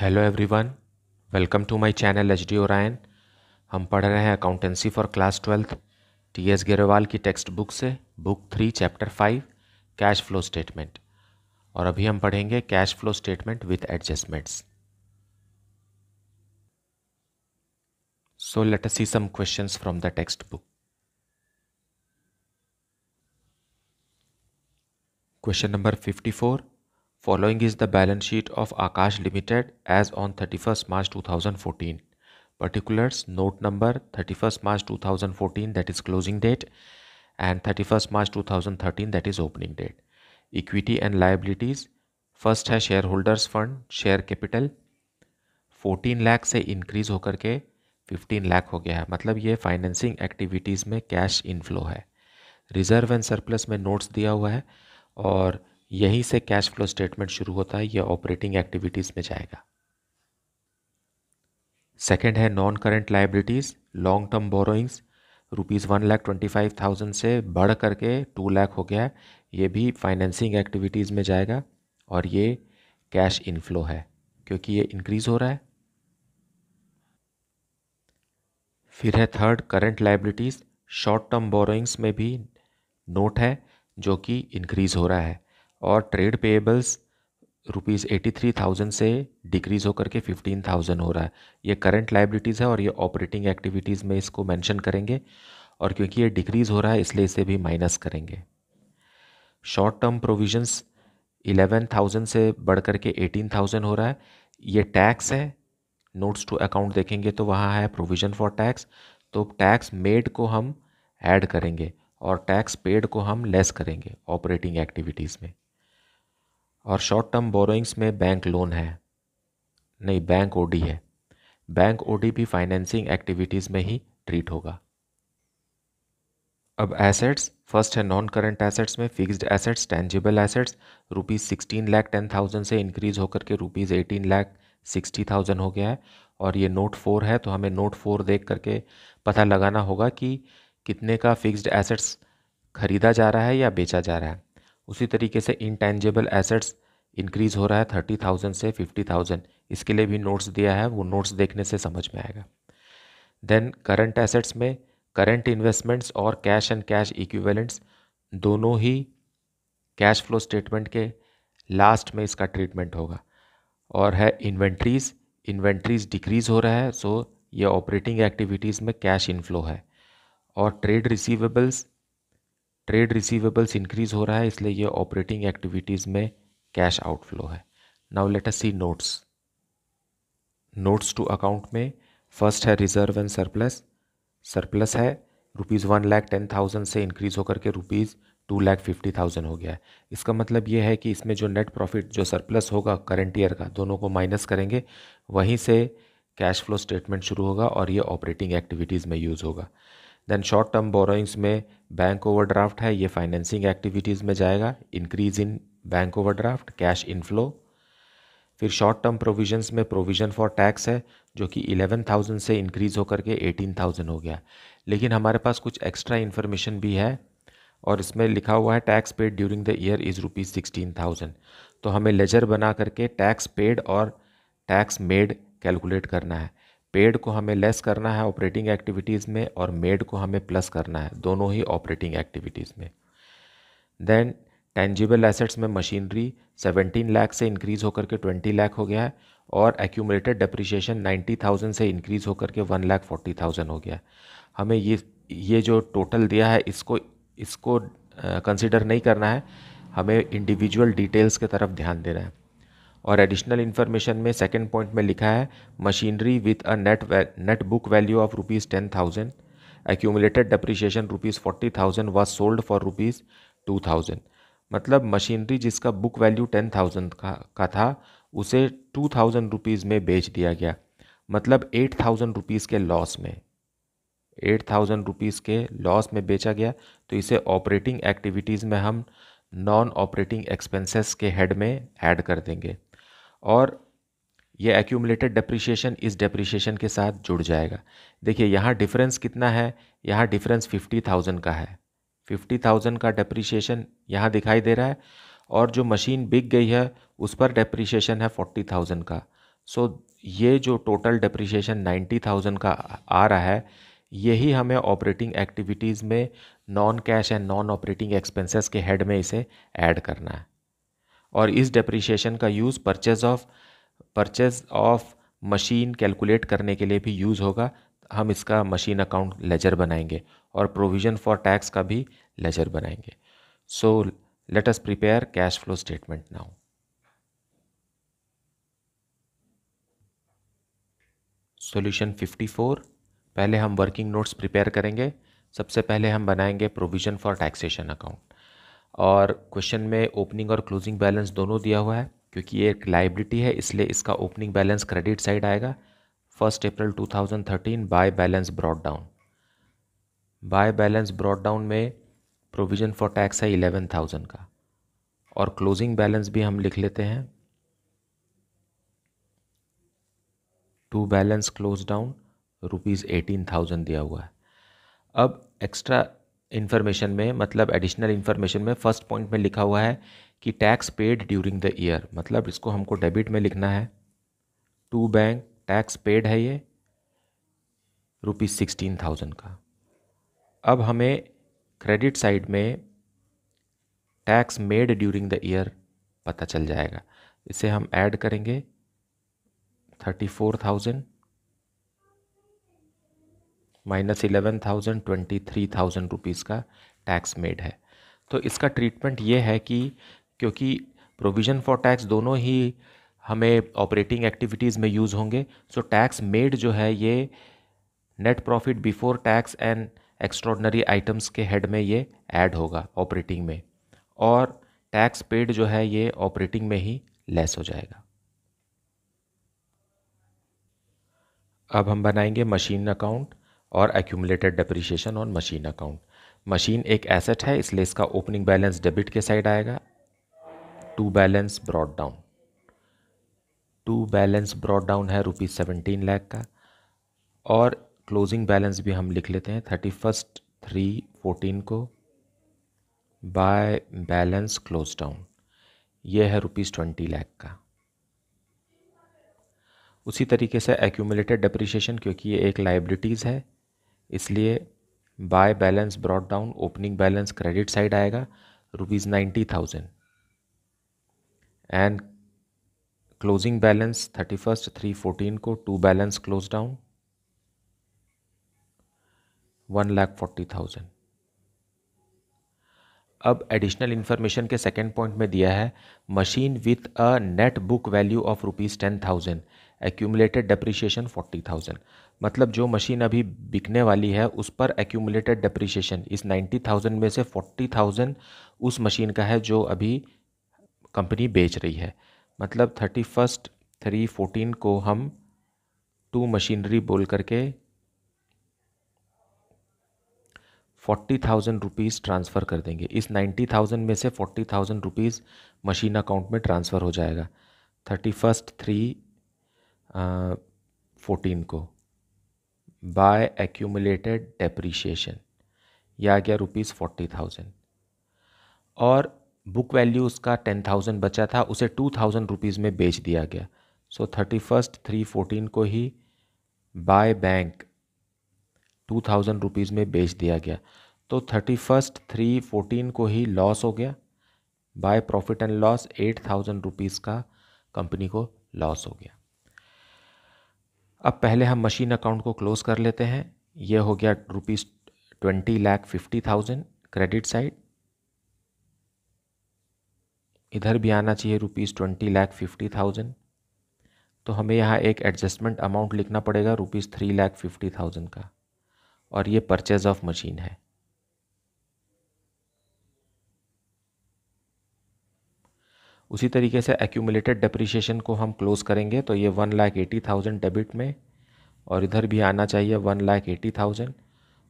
Hello everyone welcome to my channel H D Orion हम पढ़ रहे हैं accountancy for class twelfth T S Grewal की टेक्स्ट बुक से book three chapter five cash flow statement और अभी हम पढ़ेंगे cash flow statement with adjustments so let us see some questions from the text book question number fifty four Following is the balance sheet of Akash Limited as on 31st March 2014. Particulars note number 31st March 2014 that is closing date and 31st March 2013 that is opening date. Equity and liabilities first है shareholders fund share capital 14 lakh से increase होकर के 15 लाख हो गया है मतलब ये financing activities में कैश इनफ्लो है रिजर्व एंड सरप्लस में नोट्स दिया हुआ है और यहीं से कैश फ्लो स्टेटमेंट शुरू होता है यह ऑपरेटिंग एक्टिविटीज़ में जाएगा सेकेंड है non current liabilities long term borrowings rupees one lakh twenty five thousand से बढ़ करके टू लाख हो गया है ये भी फाइनेंसिंग एक्टिविटीज़ में जाएगा और ये कैश इनफ्लो है क्योंकि ये इंक्रीज़ हो रहा है फिर है third current liabilities short term borrowings में भी नोट है जो कि इंक्रीज़ हो रहा है और trade payables rupees eighty three thousand से डिक्रीज़ होकर के फिफ्टीन थाउजेंड हो रहा है ये करंट लाइबिलिटीज़ है और ये ऑपरेटिंग एक्टिविटीज़ में इसको मेंशन करेंगे और क्योंकि ये डिक्रीज़ हो रहा है इसलिए इसे भी माइनस करेंगे short term provisions eleven thousand से बढ़ कर के एटीन थाउजेंड हो रहा है ये टैक्स है नोट्स टू अकाउंट देखेंगे तो वहाँ है प्रोविज़न फॉर टैक्स तो टैक्स मेड को हम ऐड करेंगे और टैक्स पेड को हम लेस करेंगे ऑपरेटिंग एक्टिविटीज़ में और शॉर्ट टर्म बोरोइंग्स में बैंक लोन है नहीं बैंक ओडी है बैंक ओडी भी फाइनेंसिंग एक्टिविटीज़ में ही ट्रीट होगा अब एसेट्स फर्स्ट है नॉन करंट एसेट्स में fixed assets tangible assets rupees sixteen lakh ten thousand से इंक्रीज होकर के rupees eighteen lakh sixty thousand हो गया है और ये नोट फोर है तो हमें नोट फोर देख करके पता लगाना होगा कि कितने का फिक्स्ड एसेट्स खरीदा जा रहा है या बेचा जा रहा है उसी तरीके से इंटेंजेबल एसेट्स इंक्रीज़ हो रहा है थर्टी थाउजेंड से फिफ्टी थाउजेंड इसके लिए भी नोट्स दिया है वो नोट्स देखने से समझ में आएगा देन करंट एसेट्स में करंट इन्वेस्टमेंट्स और कैश एंड कैश इक्विवेलेंट्स दोनों ही कैश फ्लो स्टेटमेंट के लास्ट में इसका ट्रीटमेंट होगा और है इन्वेंट्रीज इन्वेंट्रीज डिक्रीज हो रहा है सो ये ऑपरेटिंग एक्टिविटीज़ में कैश इनफ्लो है और trade receivables trade receivables increase हो रहा है इसलिए ये ऑपरेटिंग एक्टिविटीज़ में कैश आउटफ्लो है now let us see notes notes to account में फर्स्ट है रिजर्व एंड सरप्लस सरप्लस है rupees one lakh ten thousand से इंक्रीज़ होकर के rupees two lakh fifty thousand हो गया है इसका मतलब ये है कि इसमें जो नेट प्रॉफिट जो सरप्लस होगा करंट ईयर का दोनों को माइनस करेंगे वहीं से कैश फ्लो स्टेटमेंट शुरू होगा और ये ऑपरेटिंग एक्टिविटीज़ में यूज़ होगा देन शॉर्ट टर्म बोरोइंग्स में बैंक ओवरड्राफ्ट है ये फाइनेंसिंग एक्टिविटीज़ में जाएगा increase in bank overdraft cash inflow फिर शॉर्ट टर्म प्रोविजंस में प्रोविज़न फॉर टैक्स है जो कि 11,000 से इंक्रीज़ होकर के 18,000 हो गया लेकिन हमारे पास कुछ एक्स्ट्रा इन्फॉर्मेशन भी है और इसमें लिखा हुआ है tax paid during the year is rupees sixteen thousand तो हमें लेजर बना करके टैक्स पेड और टैक्स मेड कैलकुलेट करना है पेड को हमें लेस करना है ऑपरेटिंग एक्टिविटीज़ में और मेड को हमें प्लस करना है दोनों ही ऑपरेटिंग एक्टिविटीज़ में देन टेंजिबल एसेट्स में मशीनरी 17 लाख से इंक्रीज़ होकर के 20 लाख हो गया है और एक्यूमलेटेड डिप्रिशिएशन 90,000 से इंक्रीज़ होकर के वन लाख फोर्टी थाउजेंड हो गया है हमें ये ये जो टोटल दिया है इसको इसको कंसिडर नहीं करना है हमें इंडिविजुअल डिटेल्स की तरफ ध्यान देना है और एडिशनल इन्फॉर्मेशन में सेकेंड पॉइंट में लिखा है machinery with a net net book value of rupees ten thousand accumulated depreciation rupees forty thousand was sold for rupees two thousand मतलब मशीनरी जिसका बुक वैल्यू टेन थाउजेंड का का था उसे टू थाउजेंड रुपीज़ में बेच दिया गया मतलब एट थाउजेंड रुपीज़ के लॉस में एट थाउजेंड रुपीज़ के लॉस में बेचा गया तो इसे ऑपरेटिंग एक्टिविटीज़ में हम नॉन ऑपरेटिंग एक्सपेंसेस के हेड में ऐड कर देंगे और ये एक्यूमुलेटेड डेप्रिसिएशन इस डेप्रिसिएशन के साथ जुड़ जाएगा देखिए यहाँ डिफरेंस कितना है यहाँ डिफरेंस फिफ्टी थाउजेंड का है फिफ्टी थाउजेंड का डेप्रिसिएशन यहाँ दिखाई दे रहा है और जो मशीन बिक गई है उस पर डेप्रिसिएशन है फोर्टी थाउजेंड का सो ये जो टोटल डेप्रिसिएशन नाइन्टी थाउजेंड का आ रहा है यही हमें ऑपरेटिंग एक्टिविटीज़ में non cash and non operating expenses के हेड में इसे ऐड करना है और इस डेप्रिसिएशन का use purchase of purchase of machine calculate करने के लिए भी यूज़ होगा हम इसका मशीन अकाउंट लेजर बनाएंगे और प्रोविज़न फॉर टैक्स का भी लेजर बनाएंगे so let us prepare cash flow statement now solution 54 पहले हम वर्किंग नोट्स प्रिपेयर करेंगे सबसे पहले हम बनाएंगे प्रोविज़न फॉर टैक्सेशन अकाउंट और क्वेश्चन में ओपनिंग और क्लोजिंग बैलेंस दोनों दिया हुआ है क्योंकि ये एक लाइबिलिटी है इसलिए इसका ओपनिंग बैलेंस क्रेडिट साइड आएगा first April 2013 by balance brought down by balance brought down में प्रोविज़न फॉर टैक्स है इलेवन थाउजेंड का और क्लोजिंग बैलेंस भी हम लिख लेते हैं to balance close down rupees eighteen thousand दिया हुआ है अब एक्स्ट्रा इन्फॉर्मेशन में मतलब एडिशनल इन्फॉर्मेशन में फर्स्ट पॉइंट में लिखा हुआ है कि tax paid during the year मतलब इसको हमको डेबिट में लिखना है टू बैंक टैक्स पेड है ये रुपीज़ सिक्सटीन थाउजेंड का अब हमें क्रेडिट साइड में tax made during the year पता चल जाएगा इसे हम ऐड करेंगे thirty four thousand minus eleven thousand twenty three thousand rupees का टैक्स मेड है तो इसका ट्रीटमेंट ये है कि क्योंकि प्रोविज़न फॉर टैक्स दोनों ही हमें ऑपरेटिंग एक्टिविटीज़ में यूज़ होंगे सो टैक्स मेड जो है ये net profit before tax and extraordinary items के हेड में ये ऐड होगा ऑपरेटिंग में और टैक्स पेड जो है ये ऑपरेटिंग में ही लेस हो जाएगा अब हम बनाएंगे मशीन अकाउंट और accumulated depreciation on machine account machine एक एसेट है इसलिए इसका ओपनिंग बैलेंस डेबिट के साइड आएगा to balance brought down to balance brought down है रुपीज़ सेवेंटीन लैख का और क्लोजिंग बैलेंस भी हम लिख लेते हैं थर्टी फर्स्ट थ्री फोर्टीन को बाय बैलेंस क्लोज डाउन ये है रुपीज़ ट्वेंटी लैख का उसी तरीके से एक्यूमुलेटेड डेप्रिशिएशन क्योंकि ये एक लाइबिलिटीज़ है इसलिए by balance brought down opening balance credit side आएगा rupees ninety thousand and closing balance thirty first three fourteen को to balance close down one lakh forty thousand अब एडिशनल इन्फॉर्मेशन के सेकेंड पॉइंट में दिया है machine with a net book value of rupees ten thousand accumulated depreciation forty thousand मतलब जो machine अभी बिकने वाली है उस पर एक्यूमुलेटेड डिप्रिशिएशन इस नाइन्टी थाउजेंड में से फोर्टी थाउजेंड उस मशीन का है जो अभी कंपनी बेच रही है मतलब थर्टी फर्स्ट थ्री फोर्टीन को हम टू मशीनरी बोल करके फोर्टी थाउजेंड रुपीज़ ट्रांसफ़र कर देंगे इस नाइन्टी थाउजेंड में से forty thousand rupees machine account में ट्रांसफ़र हो जाएगा थर्टी फर्स्ट थ्री फोर्टीन को बाय एक्यूमुलेटेड डेप्रीशिएशन ये आ गया रुपीज़ फोर्टी थाउजेंड और बुक वैल्यू उसका टेन थाउजेंड बचा था उसे टू थाउजेंड रुपीज़ में बेच दिया गया so thirty first three fourteen को ही by bank two thousand rupees में बेच दिया गया तो थर्टी फर्स्ट थ्री फोर्टीन को ही लॉस हो गया by profit and loss eight thousand rupees का कंपनी को लॉस हो गया अब पहले हम मशीन अकाउंट को क्लोज़ कर लेते हैं ये हो गया rupees twenty lakh fifty thousand credit side इधर भी आना चाहिए rupees twenty lakh fifty thousand तो हमें यहाँ एक एडजस्टमेंट अमाउंट लिखना पड़ेगा rupees three lakh fifty thousand का और ये परचेज़ ऑफ मशीन है उसी तरीके से एक्यूमुलेटेड डिप्रिशिएशन को हम क्लोज़ करेंगे तो ये one lakh eighty thousand debit में और इधर भी आना चाहिए one lakh eighty thousand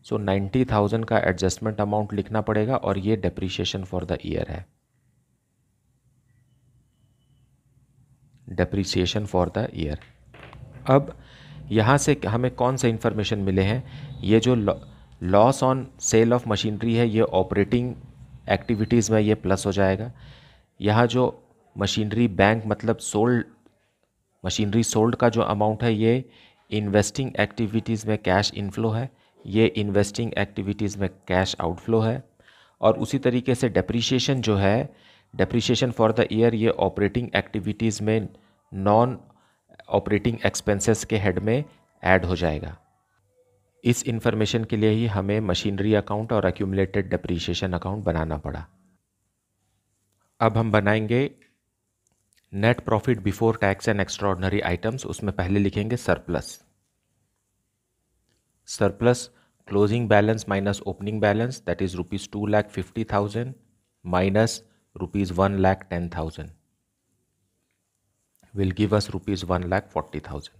so ninety thousand का एडजस्टमेंट अमाउंट लिखना पड़ेगा और ये डेप्रीशिएशन फॉर द ईयर है डेप्रीशिएशन फॉर द ईयर अब यहाँ से हमें कौन से इन्फॉर्मेशन मिले हैं ये जो loss on sale of machinery है ये ऑपरेटिंग एक्टिविटीज़ में ये प्लस हो जाएगा यहाँ जो मशीनरी बैंक मतलब सोल्ड मशीनरी सोल्ड का जो अमाउंट है ये इन्वेस्टिंग एक्टिविटीज़ में कैश इनफ्लो है ये इन्वेस्टिंग एक्टिविटीज़ में कैश आउटफ्लो है और उसी तरीके से डेप्रीशिएशन जो है डेप्रीशिएशन फॉर द ईयर ये ऑपरेटिंग एक्टिविटीज़ में नॉन ऑपरेटिंग एक्सपेंसेस के हेड में ऐड हो जाएगा इस इन्फॉर्मेशन के लिए ही हमें मशीनरी अकाउंट और एक्यूमलेटेड डेप्रीशिएशन अकाउंट बनाना पड़ा अब हम बनाएंगे net profit before tax and extraordinary items उसमें पहले लिखेंगे surplus surplus closing balance minus opening balance that is rupees two lakh fifty thousand minus rupees one lakh ten thousand will give us rupees one lakh forty thousand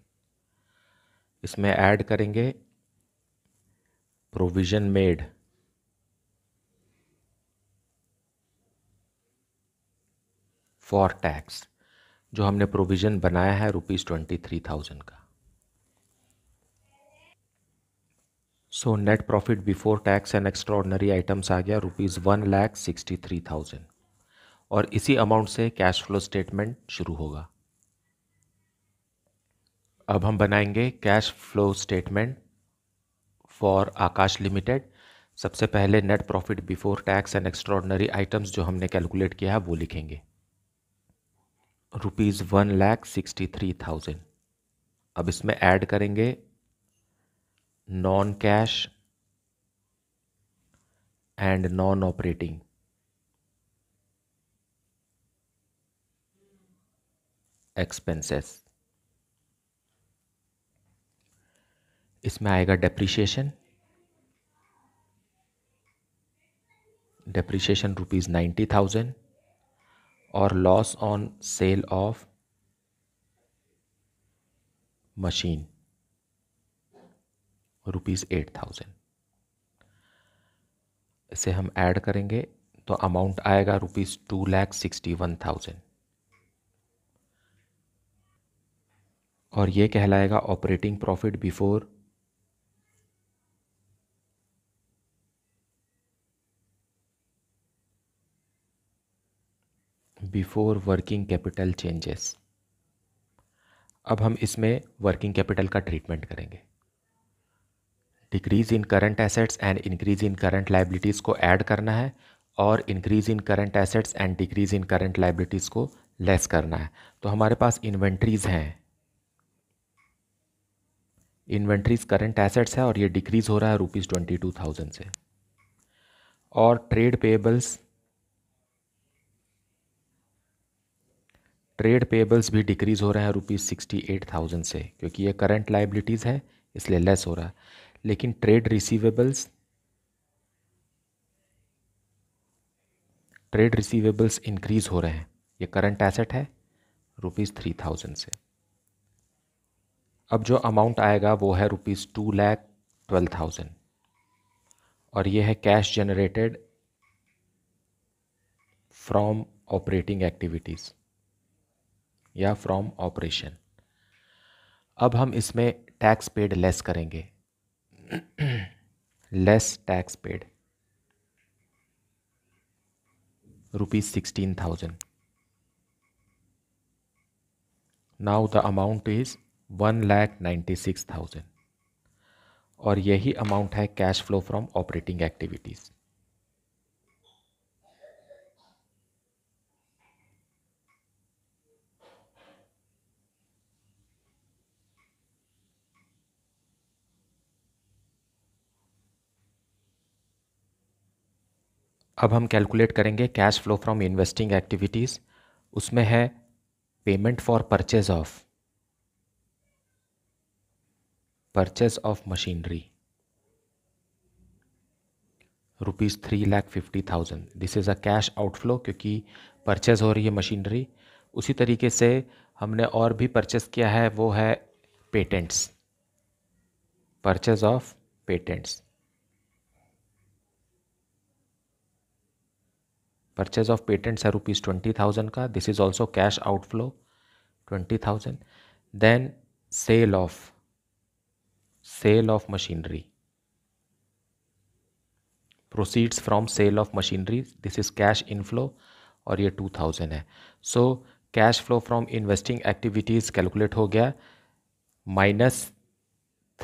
इसमें add करेंगे provision made for tax जो हमने provision बनाया है rupees twenty three thousand का so net profit before tax and extraordinary items आ गया rupees one lakh sixty three thousand और इसी अमाउंट से कैश फ्लो स्टेटमेंट शुरू होगा अब हम बनाएंगे cash flow statement for Akash limited सबसे पहले net profit before tax and extraordinary items जो हमने कैलकुलेट किया है वो लिखेंगे rupees one lakh sixty three thousand अब इसमें ऐड करेंगे non cash and non operating expenses इसमें आएगा depreciation depreciation rupees ninety thousand और loss on sale of machine rupees eight thousand इसे हम ऐड करेंगे तो अमाउंट आएगा rupees two lakh sixty one thousand और ये कहलाएगा operating profit before before working capital changes अब हम इसमें वर्किंग कैपिटल का ट्रीटमेंट करेंगे decrease in current assets and increase in current liabilities को ऐड करना है और increase in current assets and decrease in current liabilities को लेस करना है तो हमारे पास इन्वेंट्रीज़ हैं इन्वेंट्रीज़ करंट एसेट्स है और ये डिक्रीज़ हो रहा है रुपीज़ ट्वेंटी टू थाउजेंड से और ट्रेड पेबल्स ट्रेड पेबल्स भी डिक्रीज़ हो रहा है रुपीज़ सिक्सटी एट थाउजेंड से क्योंकि ये करंट लाइबिलिटीज़ है इसलिए लेस हो रहा है लेकिन trade receivables trade receivables increase हो रहे हैं ये करंट एसेट है रुपीज़ थ्री थाउजेंड से अब जो अमाउंट आएगा वो है rupees two lakh twelve thousand और ये है cash generated from operating activities या फ्रॉम ऑपरेशन अब हम इसमें टैक्स पेड लेस करेंगे less tax paid rupees sixteen thousand now the amount is one lakh ninety six thousand और यही अमाउंट है cash flow from operating activities अब हम कैलकुलेट करेंगे cash flow from investing activities उसमें है payment for purchase of purchase of machinery rupees three lakh fifty thousand this is a cash outflow क्योंकि purchase हो रही है मशीनरी उसी तरीके से हमने और भी परचेज़ किया है वो है patents purchase of patents purchase of patents है रुपीज़ ट्वेंटी थाउजेंड का this is also cash outflow twenty thousand then sale of sale of machinery proceeds from sale of machinery this is cash inflow और ये two thousand है so cash flow from investing activities calculate हो गया minus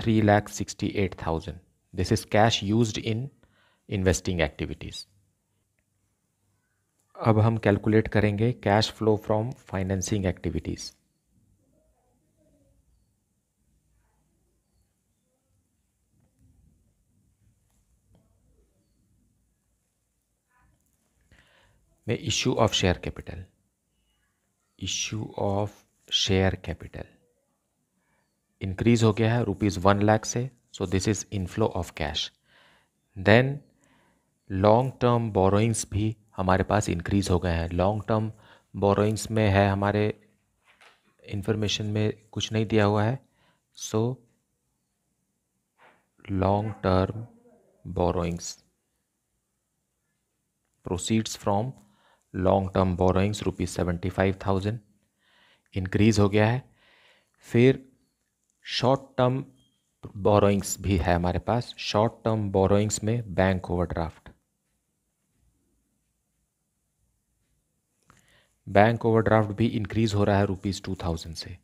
three lakh sixty eight thousand this is cash use in investing activities अब हम calculate करेंगे cash flow from financing activities में issue of share capital issue of share capital increase हो गया है rupees one lakh से so this is inflow of cash then long term borrowings भी हमारे पास इंक्रीज़ हो गए हैं लॉन्ग टर्म बोरोइंग्स में है हमारे इंफॉर्मेशन में कुछ नहीं दिया हुआ है so long term borrowings proceeds from long term borrowings rupees seventy five thousand increase हो गया है फिर शॉर्ट टर्म बोरोइंग्स भी है हमारे पास शॉर्ट टर्म बोरोइंग्स में बैंक ओवरड्राफ्ट बैंक ओवरड्राफ्ट भी इंक्रीज़ हो रहा है रुपीज़ टू थाउजेंड से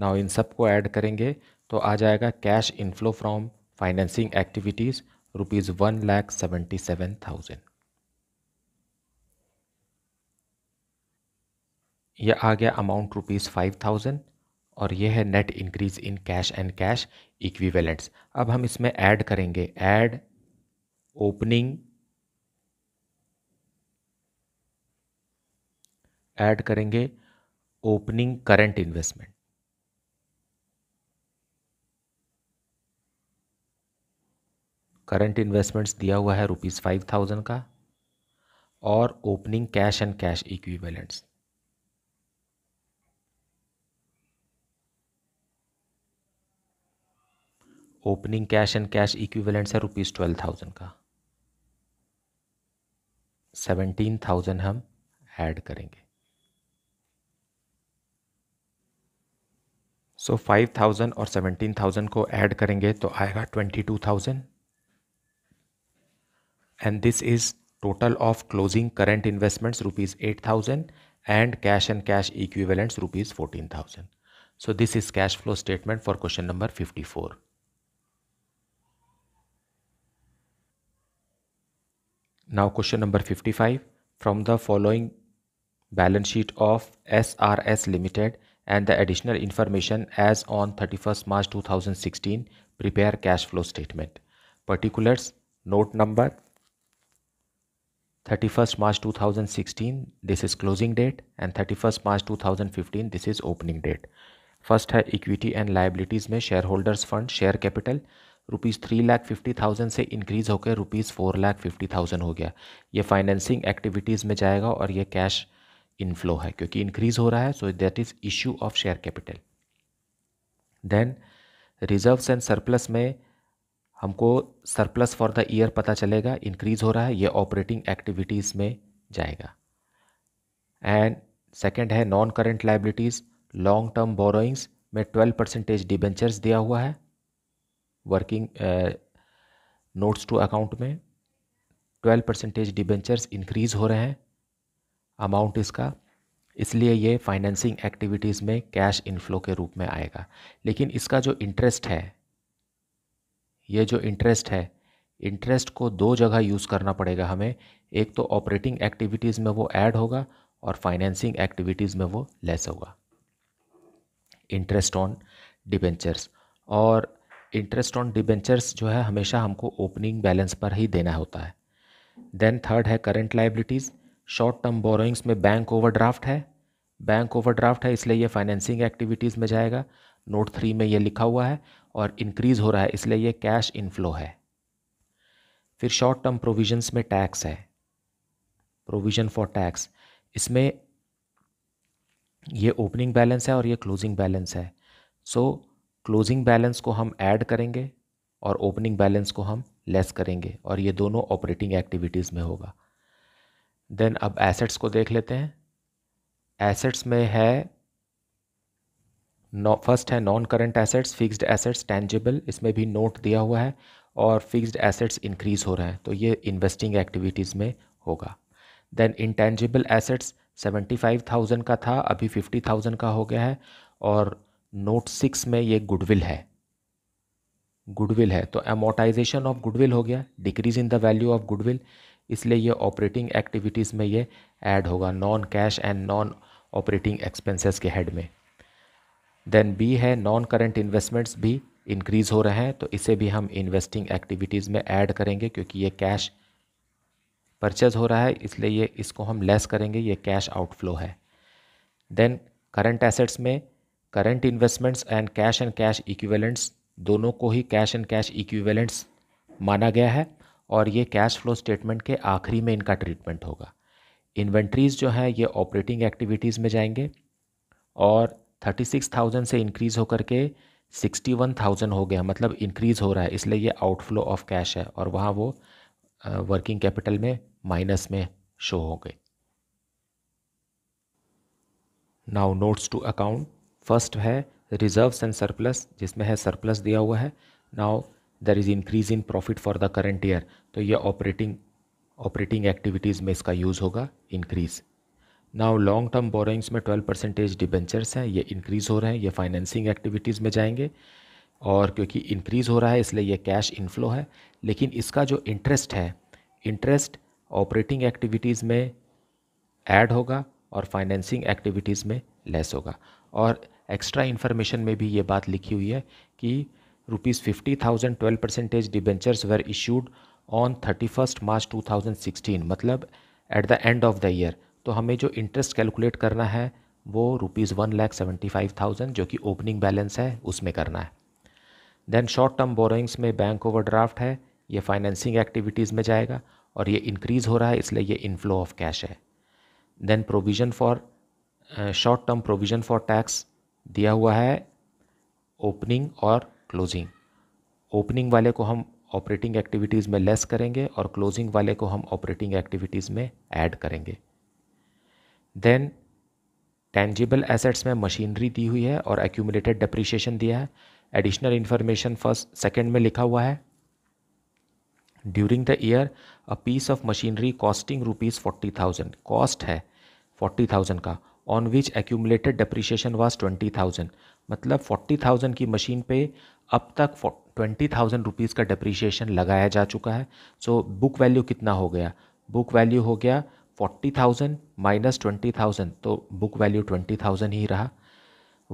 नाउ इन सब को ऐड करेंगे तो आ जाएगा cash inflow from financing activities rupees one lakh seventy seven thousand यह आ गया अमाउंट रुपीज़ फाइव थाउजेंड और यह है net increase in cash and cash equivalents अब हम इसमें ऐड करेंगे ऐड ओपनिंग ऐड करेंगे opening current investment current investments दिया हुआ है रुपीज़ फाइव थाउजेंड का और opening cash and cash equivalents opening cash and cash equivalents है रुपीज़ ट्वेल्व थाउजेंड का सेवेंटीन थाउजेंड हम ऐड करेंगे सो फाइव थाउजेंड और सेवेंटीन थाउजेंड को ऐड करेंगे तो आएगा twenty two thousand and this is total of closing current investments rupees eight thousand and cash and cash equivalents rupees fourteen thousand so this is cash flow statement for question number fifty four now question number fifty five from the following balance sheet of S R S limited and the additional information as on 31st March 2016 prepare cash flow statement particulars note number 31st March 2016 this is closing date and 31st March 2015 this is opening date first है equity and liabilities में shareholders fund share capital rupees three lakh fifty thousand से increase होकर rupees four lakh fifty thousand हो गया ये financing activities में जाएगा और ये कैश इनफ्लो है क्योंकि इंक्रीज हो रहा है so that is issue of share capital then reserves and surplus में हमको सरप्लस फॉर द ईयर पता चलेगा इंक्रीज हो रहा है ये ऑपरेटिंग एक्टिविटीज़ में जाएगा एंड सेकेंड है non current liabilities long term borrowings में ट्वेल्व परसेंटेज डिबेंचर्स दिया हुआ है वर्किंग नोट्स टू अकाउंट में ट्वेल्व परसेंटेज डिबेंचर्स इंक्रीज हो रहे हैं अमाउंट इसका इसलिए ये फाइनेंसिंग एक्टिविटीज़ में कैश इनफ्लो के रूप में आएगा लेकिन इसका जो इंटरेस्ट है ये जो इंटरेस्ट है इंटरेस्ट को दो जगह यूज़ करना पड़ेगा हमें एक तो ऑपरेटिंग एक्टिविटीज़ में वो ऐड होगा और फाइनेंसिंग एक्टिविटीज़ में वो लेस होगा इंटरेस्ट ऑन डिबेंचर्स और इंटरेस्ट ऑन डिबेंचर्स जो है हमेशा हमको ओपनिंग बैलेंस पर ही देना होता है देन थर्ड है current liabilities short term borrowings में बैंक ओवरड्राफ्ट है बैंक ओवरड्राफ्ट है इसलिए ये फाइनेंसिंग एक्टिविटीज़ में जाएगा नोट थ्री में ये लिखा हुआ है और इंक्रीज़ हो रहा है इसलिए ये कैश इनफ्लो है फिर शॉर्ट टर्म प्रोविजंस में टैक्स है प्रोविज़न फॉर टैक्स इसमें ये ओपनिंग बैलेंस है और ये क्लोजिंग बैलेंस है सो क्लोजिंग बैलेंस को हम ऐड करेंगे और ओपनिंग बैलेंस को हम लेस करेंगे और ये दोनों ऑपरेटिंग एक्टिविटीज़ में होगा देन अब एसेट्स को देख लेते हैं एसेट्स में है फर्स्ट है non current assets fixed assets tangible इसमें भी नोट दिया हुआ है और फिक्स्ड एसेट्स इंक्रीज हो रहे हैं तो ये इन्वेस्टिंग एक्टिविटीज़ में होगा then intangible assets seventy five thousand का था अभी फिफ्टी थाउजेंड का हो गया है और नोट सिक्स में ये गुडविल है गुडविल है तो एमोटाइजेशन ऑफ गुडविल हो गया decrease in the value of goodwill इसलिए ये ऑपरेटिंग एक्टिविटीज़ में ये ऐड होगा non cash and non operating expenses के हेड में देन बी है नॉन करेंट इन्वेस्टमेंट्स भी इंक्रीज़ हो रहे हैं तो इसे भी हम इन्वेस्टिंग एक्टिविटीज़ में ऐड करेंगे क्योंकि ये कैश परचेज हो रहा है इसलिए ये इसको हम लेस करेंगे ये कैश आउटफ्लो है देन करंट एसेट्स में current investments and cash and cash equivalents दोनों को ही कैश एंड कैश इक्विवेलेंट्स माना गया है और ये कैश फ्लो स्टेटमेंट के आखिरी में इनका ट्रीटमेंट होगा इन्वेंट्रीज़ जो है ये ऑपरेटिंग एक्टिविटीज़ में जाएंगे और थर्टी सिक्स थाउजेंड से इंक्रीज़ होकर के सिक्सटी वन थाउजेंड हो गया मतलब इंक्रीज़ हो रहा है इसलिए ये आउटफ्लो ऑफ कैश है और वहाँ वो वर्किंग कैपिटल में माइनस में शो हो गए now notes to account first है रिजर्व्स एंड सरप्लस जिसमें है सरप्लस दिया हुआ है now there is increase in profit for the current year तो ये ऑपरेटिंग ऑपरेटिंग एक्टिविटीज़ में इसका यूज़ होगा increase now long term borrowings में ट्वेल्व परसेंटेज डिबेंचर्स हैं ये इंक्रीज़ हो रहे हैं ये फाइनेंसिंग एक्टिविटीज़ में जाएंगे और क्योंकि इंक्रीज़ हो रहा है इसलिए ये कैश इनफ्लो है लेकिन इसका जो इंटरेस्ट है इंटरेस्ट ऑपरेटिंग एक्टिविटीज़ में ऐड होगा और फाइनेंसिंग एक्टिविटीज़ में लेस होगा और एक्स्ट्रा इन्फॉर्मेशन में भी ये बात लिखी हुई है कि rupees fifty thousand twelve percentage debentures were issued on thirty first March two thousand sixteen मतलब at the end of the year तो हमें जो इंटरेस्ट कैलकुलेट करना है वो rupees one lakh seventy five thousand जो कि ओपनिंग बैलेंस है उसमें करना है देन शॉर्ट टर्म बोरोइंग्स में बैंक ओवर ड्राफ्ट है ये फाइनेंसिंग एक्टिविटीज़ में जाएगा और ये इंक्रीज़ हो रहा है इसलिए ये इनफ्लो ऑफ कैश है then provision for short term provision for tax दिया हुआ है ओपनिंग और क्लोजिंग ओपनिंग वाले को हम ऑपरेटिंग एक्टिविटीज़ में लेस करेंगे और क्लोजिंग वाले को हम ऑपरेटिंग एक्टिविटीज़ में ऐड करेंगे देन टेंजिबल एसेट्स में मशीनरी दी हुई है और एक्यूमुलेटेड डप्रिशिएशन दिया है एडिशनल इन्फॉर्मेशन फर्स्ट सेकेंड में लिखा हुआ है during the year a piece of machinery costing rupees forty thousand cost है फोर्टी थाउजेंड का on which accumulated depreciation was twenty thousand मतलब फोर्टी थाउजेंड की मशीन पे अब तक ट्वेंटी थाउजेंड रुपीज़ का डिप्रीशिएशन लगाया जा चुका है सो बुक वैल्यू कितना हो गया बुक वैल्यू हो गया forty thousand minus twenty thousand तो बुक वैल्यू ट्वेंटी थाउजेंड ही रहा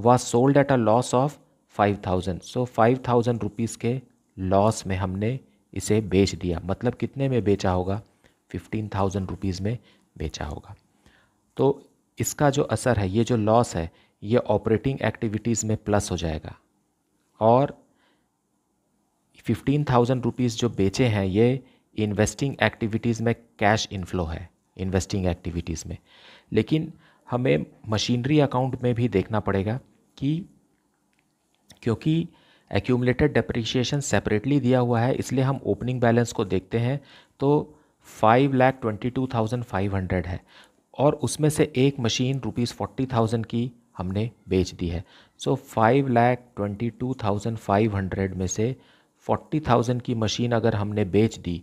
was sold at a loss of five thousand so five thousand rupees के लॉस में हमने इसे बेच दिया मतलब कितने में बेचा होगा फिफ्टीन थाउजेंड रुपीज़ में बेचा होगा तो इसका जो असर है ये जो लॉस है ये ऑपरेटिंग एक्टिविटीज़ में प्लस हो जाएगा और फिफ्टीन थाउजेंड रुपीज़ जो बेचे हैं ये इन्वेस्टिंग एक्टिविटीज़ में कैश इनफ्लो है इन्वेस्टिंग एक्टिविटीज़ में लेकिन हमें मशीनरी अकाउंट में भी देखना पड़ेगा कि क्योंकि एक्यूमलेटेड डेप्रीशिएशन सेपरेटली दिया हुआ है इसलिए हम ओपनिंग बैलेंस को देखते हैं तो five lakh twenty two thousand five hundred है और उसमें से एक मशीन रुपीज़ फोर्टी थाउजेंड की हमने बेच दी है so five lakh twenty two thousand five hundred में से फोर्टी थाउजेंड की मशीन अगर हमने बेच दी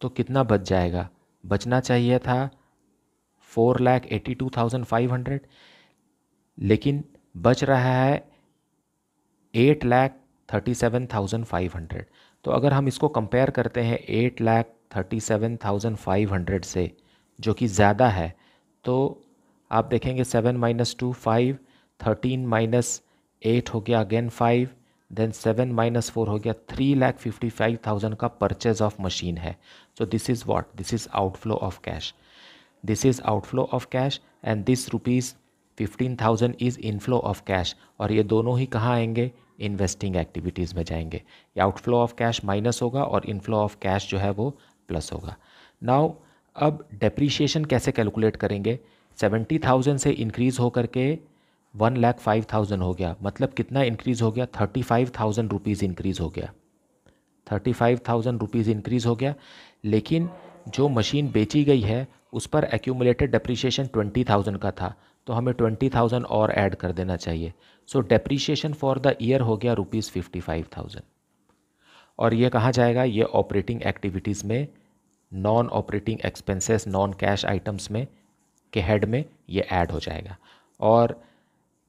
तो कितना बच जाएगा बचना चाहिए था four lakh eighty two thousand five hundred लेकिन बच रहा है eight lakh thirty seven thousand five hundred तो अगर हम इसको कंपेयर करते हैं eight lakh thirty seven thousand five hundred से जो कि ज़्यादा है तो आप देखेंगे seven minus two five thirteen minus eight हो गया again five then seven minus four हो गया three lakh fifty five thousand का परचेज ऑफ मशीन है so this is what this is outflow of cash this is outflow of cash and this rupees fifteen thousand is inflow of cash और ये दोनों ही कहाँ आएंगे investing activities में जाएंगे ये आउटफ्लो ऑफ कैश माइनस होगा और इनफ्लो ऑफ कैश जो है वो प्लस होगा नाउ अब डेप्रीशिएशन कैसे कैलकुलेट करेंगे सेवेंटी थाउजेंड से इंक्रीज़ होकर के वन लैख फाइव थाउजेंड हो गया मतलब कितना इंक्रीज़ हो गया thirty five thousand rupees increase हो गया thirty five thousand rupees increase हो गया लेकिन जो मशीन बेची गई है उस पर एक्यूमुलेटेड डेप्रीशिएशन ट्वेंटी थाउजेंड का था तो हमें ट्वेंटी थाउजेंड और ऐड कर देना चाहिए so depreciation for the year हो गया रुपीज़ फिफ्टी फाइव थाउजेंड और ये कहाँ जाएगा ये ऑपरेटिंग एक्टिविटीज़ में non operating expenses non cash items में के हेड में ये ऐड हो जाएगा और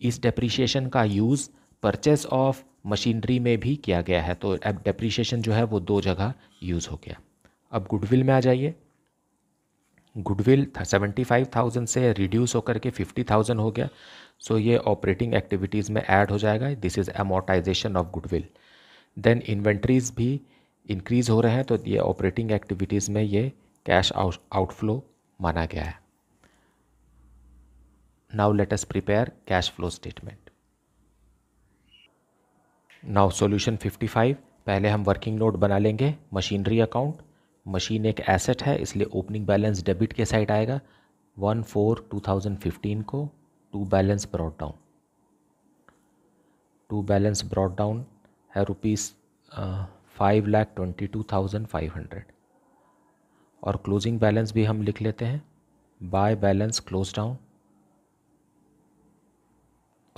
इस डेप्रीशिएशन का यूज़ परचेस ऑफ मशीनरी में भी किया गया है तो अब डेप्रीशिएशन जो है वो दो जगह यूज़ हो गया अब गुडविल में आ जाइए गुडविल सेवेंटी फाइव थाउजेंड से रिड्यूस होकर के फिफ्टी थाउजेंड हो गया सो ये ऑपरेटिंग एक्टिविटीज़ में ऐड हो जाएगा this is amortization of goodwill then inventories भी इंक्रीज़ हो रहे हैं तो ये ऑपरेटिंग एक्टिविटीज़ में ये कैश आउटफ्लो माना गया है Now let us prepare cash flow statement. Now solution 55 पहले हम वर्किंग नोट बना लेंगे मशीनरी अकाउंट मशीन एक एसेट है इसलिए ओपनिंग बैलेंस डेबिट के साइड आएगा one four two thousand fifteen को to balance brought down to balance brought down है rupees five lakh twenty two thousand five hundred और क्लोजिंग बैलेंस भी हम लिख लेते हैं by balance close down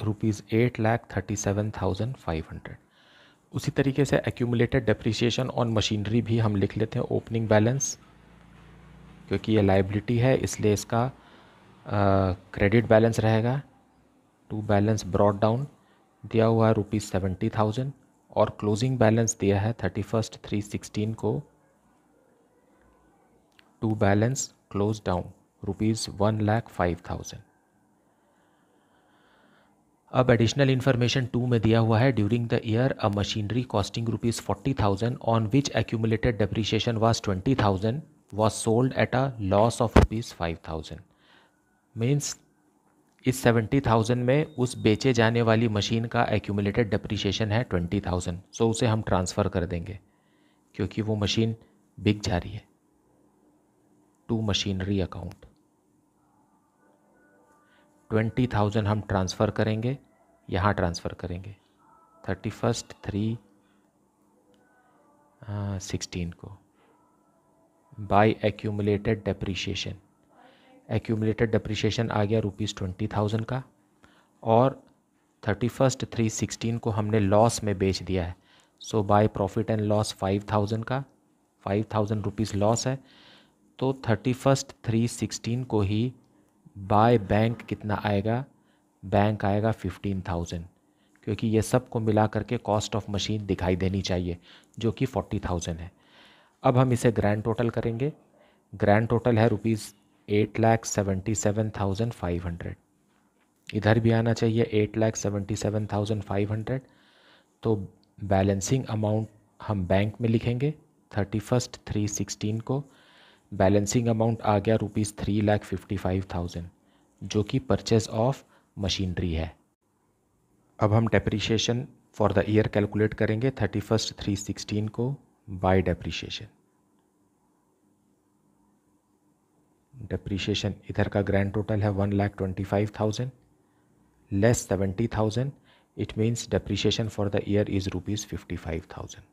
rupees eight lakh thirty seven thousand five hundred उसी तरीके से एक्यूमुलेटेड डेप्रिसिएशन ऑन मशीनरी भी हम लिख लेते हैं ओपनिंग बैलेंस क्योंकि ये लाइबिलिटी है इसलिए इसका क्रेडिट बैलेंस रहेगा टू बैलेंस ब्रॉड डाउन दिया हुआ है रुपीज़ सेवेंटी थाउजेंड और क्लोजिंग बैलेंस दिया है थर्टी फर्स्ट थ्री सिक्सटीन को to balance close down rupees one lakh five thousand अब एडिशनल इन्फॉर्मेशन टू में दिया हुआ है during the year a machinery costing rupees forty thousand on which accumulated depreciation was twenty thousand was sold at a loss of rupees five thousand means इस seventy thousand में उस बेचे जाने वाली मशीन का एक्यूमुलेटेड डेप्रिशिएशन है twenty thousand so उसे हम ट्रांसफ़र कर देंगे क्योंकि वो मशीन बिक जा रही है to machinery account twenty thousand हम ट्रांसफ़र करेंगे यहाँ ट्रांसफ़र करेंगे थर्टी फर्स्ट थ्री सिक्सटीन को by accumulated depreciation accumulated depreciation आ गया रुपीज़ ट्वेंटी थाउजेंड का और थर्टी फर्स्ट थ्री सिक्सटीन को हमने लॉस में बेच दिया है so by profit and loss five thousand का फाइव थाउजेंड रुपीज़ लॉस है तो थर्टी फर्स्ट थ्री सिक्सटीन को ही बाय बैंक कितना आएगा बैंक आएगा फिफ्टीन थाउजेंड क्योंकि ये सब को मिला करके कॉस्ट ऑफ मशीन दिखाई देनी चाहिए जो कि फोर्टी थाउजेंड है अब हम इसे ग्रैंड टोटल करेंगे ग्रैंड टोटल है rupees eight lakh seventy seven thousand five hundred इधर भी आना चाहिए eight lakh seventy seven thousand five hundred तो बैलेंसिंग अमाउंट हम बैंक में लिखेंगे थर्टी फर्स्ट थ्री सिक्सटीन को बैलेंसिंग अमाउंट आ गया rupees three lakh fifty five thousand जो कि परचेज ऑफ मशीनरी है अब हम depreciation for the year calculate करेंगे थर्टी फर्स्ट थ्री सिक्सटीन को बाय डेप्रीशिएशन डेप्रीशिएशन इधर का ग्रैंड टोटल है one lakh twenty five thousand less seventy thousand it means depreciation for the year is rupees fifty five thousand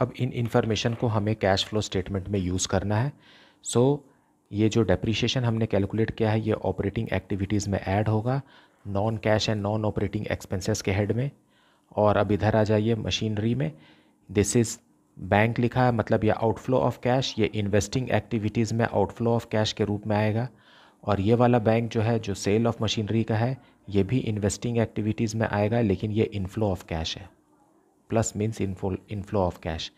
अब इन information को हमें cash flow statement में use करना है सो so, ये जो डेप्रीशिएशन हमने कैलकुलेट किया है ये ऑपरेटिंग एक्टिविटीज़ में ऐड होगा non cash and non operating expenses के हेड में और अब इधर आ जाइए मशीनरी में दिस इज़ बैंक लिखा है मतलब ये आउटफ्लो ऑफ कैश ये इन्वेस्टिंग एक्टिविटीज़ में आउटफ्लो ऑफ कैश के रूप में आएगा और ये वाला बैंक जो है जो सेल ऑफ मशीनरी का है ये भी इन्वेस्टिंग एक्टिविटीज़ में आएगा लेकिन ये इनफ्लो ऑफ कैश है plus means inflow of cash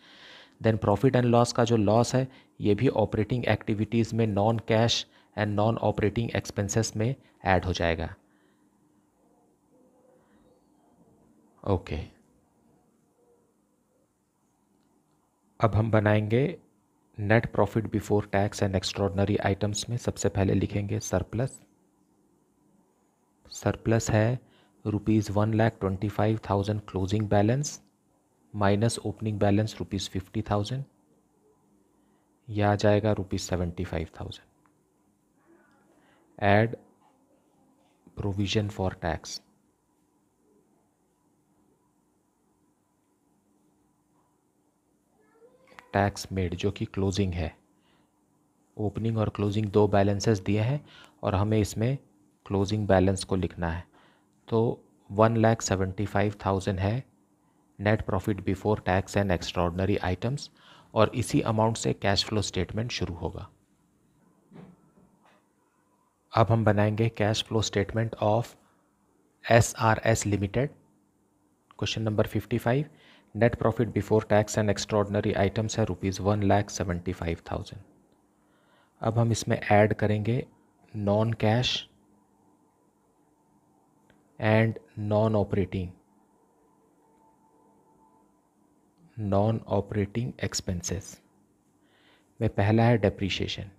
then profit and loss का जो लॉस है ये भी ऑपरेटिंग एक्टिविटीज़ में non cash and non operating expenses में ऐड हो जाएगा ओके okay. अब हम बनाएंगे net profit before tax and extraordinary items में सबसे पहले लिखेंगे सरप्लस सरप्लस है rupees one lakh twenty five thousand closing balance minus opening balance rupees fifty thousand यह आ जाएगा rupees seventy five thousand add provision for tax tax made जो कि closing है ओपनिंग और क्लोजिंग दो बैलेंसेस दिए हैं और हमें इसमें क्लोजिंग बैलेंस को लिखना है तो one lakh seventy five thousand है net profit before tax and extraordinary items और इसी अमाउंट से कैश फ्लो स्टेटमेंट शुरू होगा अब हम बनाएंगे cash flow statement of S R S limited question number fifty five net profit before tax and extraordinary items है rupees one lakh seventy five thousand अब हम इसमें ऐड करेंगे non cash and non operating non operating expenses में पहला है depreciation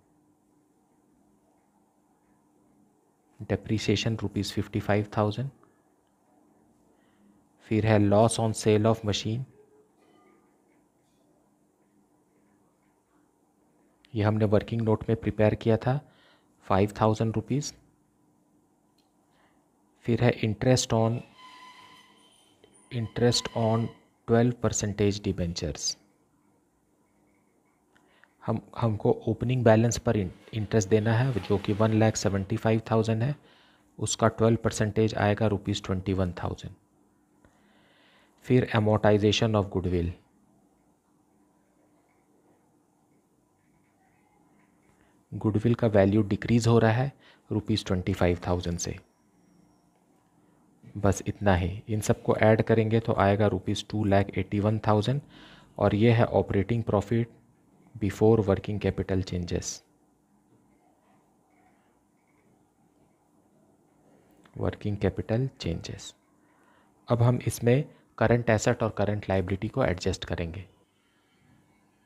depreciation rupees fifty five thousand फिर है loss on sale of machine ये हमने वर्किंग नोट में प्रिपेयर किया था फाइव थाउजेंड रुपीज़ फिर है interest on interest on twelve percentage debentures हम हमको ओपनिंग बैलेंस पर इंटरेस्ट देना है जो कि one lakh seventy five thousand है उसका ट्वेल्व परसेंटेज आएगा रुपीज़ ट्वेंटी वन थाउजेंड फिर एमोटाइजेशन ऑफ गुडविल गुडविल का वैल्यू डिक्रीज़ हो रहा है रुपीज़ ट्वेंटी फाइव थाउजेंड से बस इतना ही इन सबको ऐड करेंगे तो आएगा rupees two lakh eighty one thousand और ये है operating profit before working capital changes working capital changes अब हम इसमें करंट एसेट और करंट लाइबिलिटी को एडजस्ट करेंगे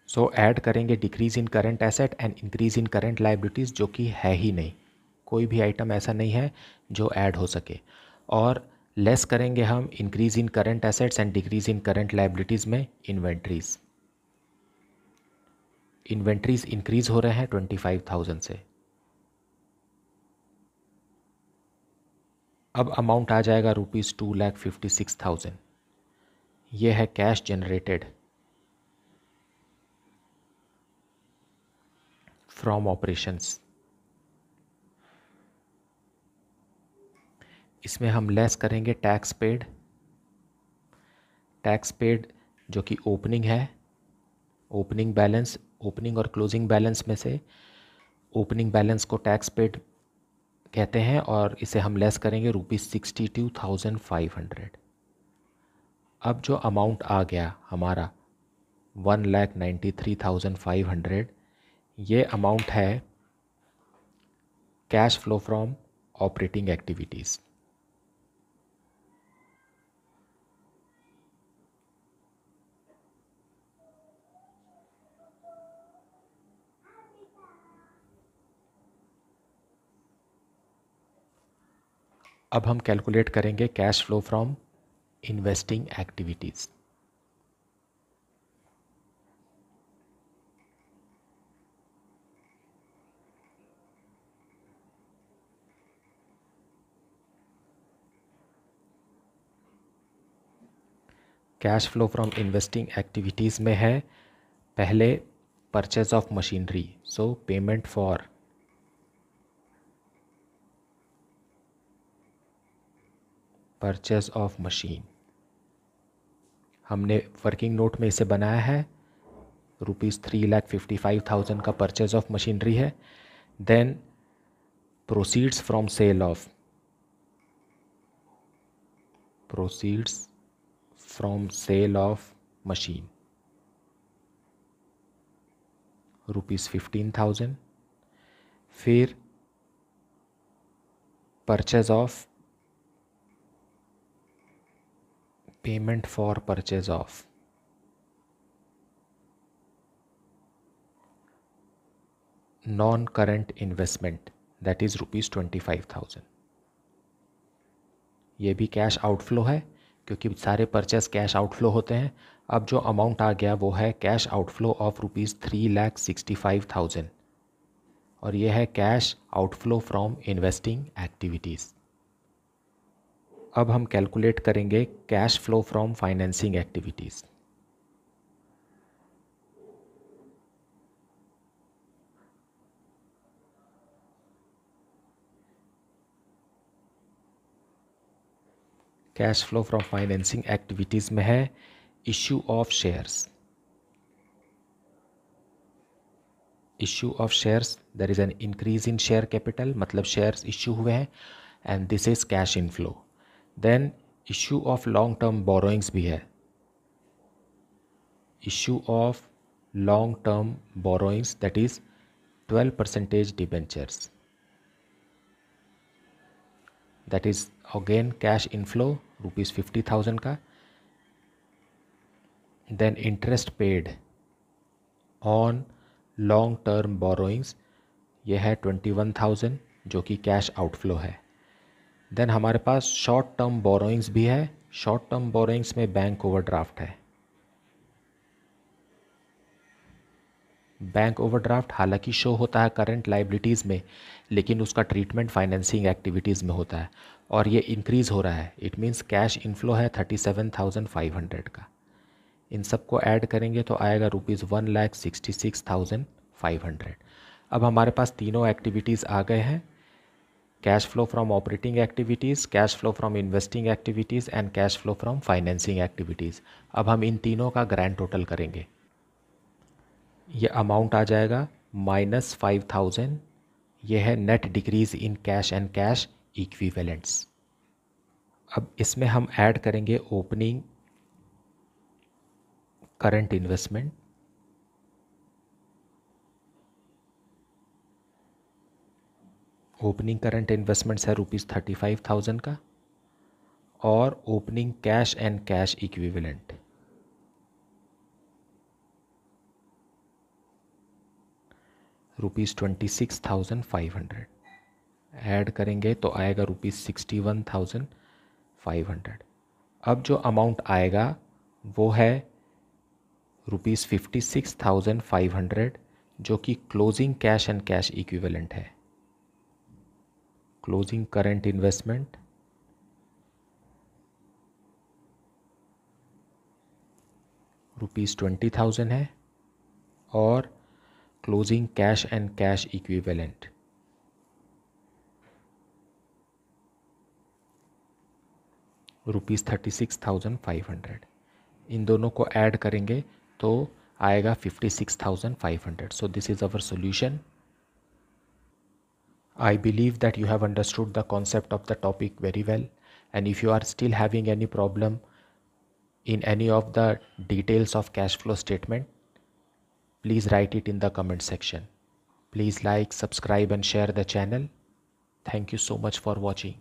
सो so, ऐड करेंगे decrease in current asset and increase in current liabilities जो कि है ही नहीं कोई भी आइटम ऐसा नहीं है जो ऐड हो सके और लेस करेंगे हम increase in current assets and decrease in current liabilities में इन्वेंट्रीज़ इन्वेंट्रीज़ इंक्रीज़ हो रहे हैं ट्वेंटी फाइव थाउजेंड से अब अमाउंट आ जाएगा rupees two lakh fifty six thousand यह है कैश जनरेटेड फ्रॉम ऑपरेशंस इसमें हम लेस करेंगे टैक्स पेड टैक्स पेड जो कि ओपनिंग है ओपनिंग बैलेंस ओपनिंग और क्लोजिंग बैलेंस में से ओपनिंग बैलेंस को टैक्स पेड कहते हैं और इसे हम लेस करेंगे rupees sixty two thousand five hundred अब जो अमाउंट आ गया हमारा one lakh ninety three thousand five hundred ये अमाउंट है cash flow from operating activities अब हम कैलकुलेट करेंगे cash flow from investing activities cash flow from investing activities में है पहले purchase of machinery so payment for purchase of machine हमने working note में इसे बनाया है rupees three lakh fifty five thousand का परचेज ऑफ मशीनरी है then proceeds from sale of proceeds from sale of machine rupees fifteen thousand फिर purchase of payment for purchase of non current investment that is rupees twenty five thousand ये भी cash outflow है क्योंकि सारे purchase cash outflow होते हैं अब जो अमाउंट आ गया वो है cash outflow of rupees three lakh sixty five thousand और ये है cash outflow from investing activities अब हम कैलकुलेट करेंगे cash flow from financing activities cash flow from financing activities में है issue of shares issue of shares there is an increase in share capital मतलब shares issue हुए हैं and this is cash inflow then issue of long term borrowings भी है issue of long term borrowings that is twelve percentage debentures that is again cash inflow rupees fifty thousand का then interest paid on long term borrowings यह है twenty one thousand जो कि cash outflow है then हमारे पास short term borrowings भी है शॉर्ट टर्म बोरोइंग्स में बैंक ओवरड्राफ्ट है बैंक ओवरड्राफ्ट हालांकि शो होता है करंट लाइबिलिटीज़ में लेकिन उसका ट्रीटमेंट फाइनेंसिंग एक्टिविटीज़ में होता है और ये इंक्रीज़ हो रहा है इट मीन्स कैश इनफ्लो है thirty seven thousand five hundred का इन सबको ऐड करेंगे तो आएगा rupees one lakh sixty six thousand five hundred अब हमारे पास तीनों एक्टिविटीज़ आ गए हैं cash flow from operating activities cash flow from investing activities and cash flow from financing activities अब हम इन तीनों का ग्रैंड टोटल करेंगे ये अमाउंट आ जाएगा माइनस फाइव थाउजेंड यह है net decrease in cash and cash equivalents अब इसमें हम ऐड करेंगे opening current investment opening current investments है रुपीज़ थर्टी फाइव थाउजेंड का और opening cash and cash equivalent rupees twenty six thousand five hundred add करेंगे तो आएगा rupees sixty one thousand five hundred अब जो अमाउंट आएगा वो है rupees fifty six thousand five hundred जो कि closing cash and cash equivalent है closing current investment rupees twenty thousand है और closing cash and cash equivalent rupees thirty six thousand five hundred इन दोनों को ऐड करेंगे तो आएगा fifty six thousand five hundred so this is our solution I believe that you have understood the concept of the topic very well and if you are still having any problem in any of the details of cash flow statement please write it in the comment section please like subscribe and share the channel thank you so much for watching